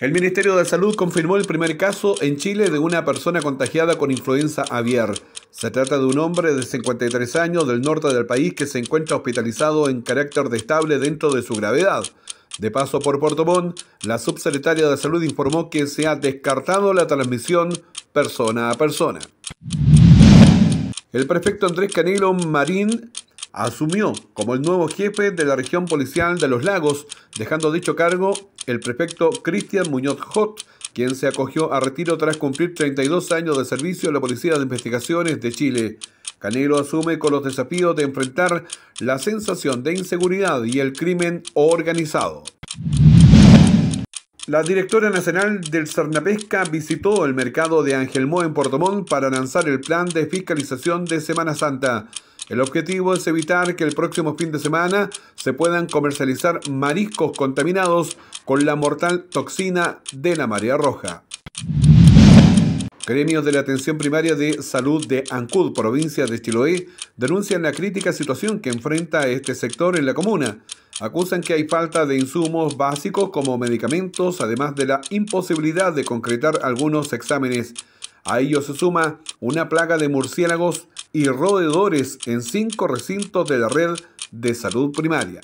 El Ministerio de Salud confirmó el primer caso en Chile de una persona contagiada con influenza aviar. Se trata de un hombre de 53 años del norte del país que se encuentra hospitalizado en carácter de estable dentro de su gravedad. De paso por Puerto Montt, la subsecretaria de Salud informó que se ha descartado la transmisión persona a persona. El prefecto Andrés Canelo Marín asumió como el nuevo jefe de la región policial de los lagos, dejando dicho cargo el prefecto Cristian Muñoz Hot, quien se acogió a retiro tras cumplir 32 años de servicio en la Policía de Investigaciones de Chile. Canelo asume con los desafíos de enfrentar la sensación de inseguridad y el crimen organizado. La directora nacional del Cernapesca... visitó el mercado de Angelmó en Puerto Montt para lanzar el plan de fiscalización de Semana Santa. El objetivo es evitar que el próximo fin de semana se puedan comercializar mariscos contaminados con la mortal toxina de la marea roja. Gremios de la Atención Primaria de Salud de Ancud, provincia de Chiloé, denuncian la crítica situación que enfrenta este sector en la comuna. Acusan que hay falta de insumos básicos como medicamentos, además de la imposibilidad de concretar algunos exámenes. A ello se suma una plaga de murciélagos y roedores en cinco recintos de la red de salud primaria.